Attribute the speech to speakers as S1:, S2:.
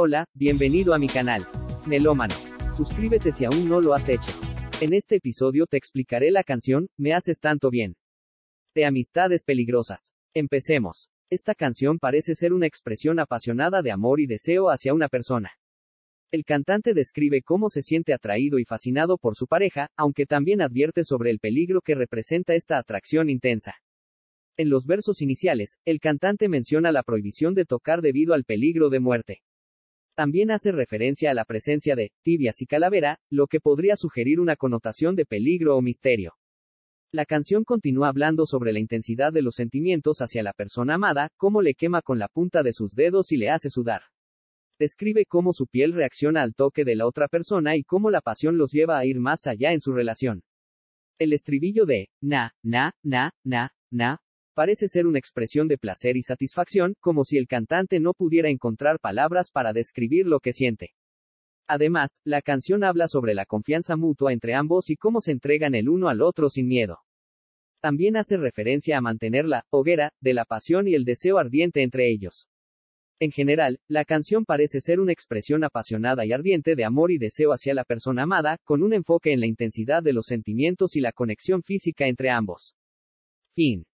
S1: Hola, bienvenido a mi canal. Melómano. Suscríbete si aún no lo has hecho. En este episodio te explicaré la canción, Me haces tanto bien. De amistades peligrosas. Empecemos. Esta canción parece ser una expresión apasionada de amor y deseo hacia una persona. El cantante describe cómo se siente atraído y fascinado por su pareja, aunque también advierte sobre el peligro que representa esta atracción intensa. En los versos iniciales, el cantante menciona la prohibición de tocar debido al peligro de muerte. También hace referencia a la presencia de tibias y calavera, lo que podría sugerir una connotación de peligro o misterio. La canción continúa hablando sobre la intensidad de los sentimientos hacia la persona amada, cómo le quema con la punta de sus dedos y le hace sudar. Describe cómo su piel reacciona al toque de la otra persona y cómo la pasión los lleva a ir más allá en su relación. El estribillo de na, na, na, na, na, parece ser una expresión de placer y satisfacción, como si el cantante no pudiera encontrar palabras para describir lo que siente. Además, la canción habla sobre la confianza mutua entre ambos y cómo se entregan el uno al otro sin miedo. También hace referencia a mantener la hoguera de la pasión y el deseo ardiente entre ellos. En general, la canción parece ser una expresión apasionada y ardiente de amor y deseo hacia la persona amada, con un enfoque en la intensidad de los sentimientos y la conexión física entre ambos. Fin.